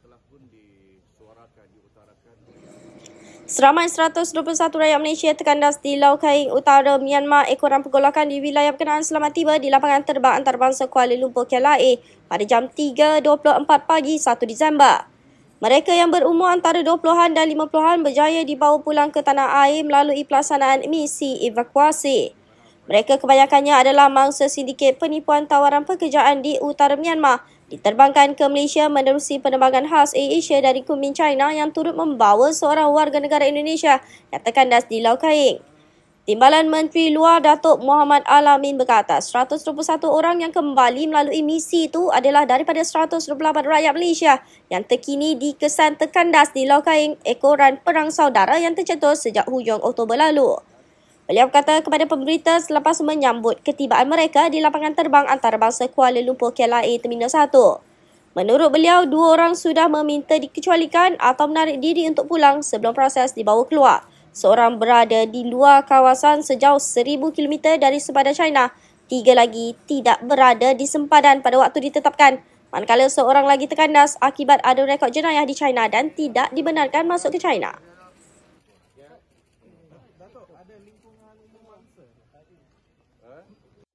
telah pun Seramai 121 rakyat Malaysia terkandas di laut Kain Utara Myanmar ekoran pergolakan di wilayah berkenaan selamat tiba di lapangan terbang antarabangsa Kuala Lumpur KLIA pada jam 3.24 pagi 1 Disember. Mereka yang berumur antara 20-an dan 50-an berjaya dibawa pulang ke tanah air melalui pelaksanaan misi evakuasi. Mereka kebanyakannya adalah mangsa sindiket penipuan tawaran pekerjaan di utara Myanmar diterbangkan ke Malaysia menerusi penerbangan khas Air Asia dari Kunming, China yang turut membawa seorang warga negara Indonesia yang terkandas di Lau Kaing. Timbalan Menteri Luar Datuk Muhammad Alamin berkata 121 orang yang kembali melalui misi itu adalah daripada 128 rakyat Malaysia yang terkini dikesan terkandas di Lau Kaing ekoran Perang Saudara yang tercetus sejak hujung Oktober lalu. Beliau berkata kepada pemberita selepas menyambut ketibaan mereka di lapangan terbang antarabangsa Kuala Lumpur KLIA Terminal 1. Menurut beliau, dua orang sudah meminta dikecualikan atau menarik diri untuk pulang sebelum proses dibawa keluar. Seorang berada di luar kawasan sejauh 1000 km dari sempadan China. Tiga lagi tidak berada di sempadan pada waktu ditetapkan. Manakala seorang lagi terkandas akibat ada rekod jenayah di China dan tidak dibenarkan masuk ke China. Datuk, ada lingkungan mangsa tadi. Ha?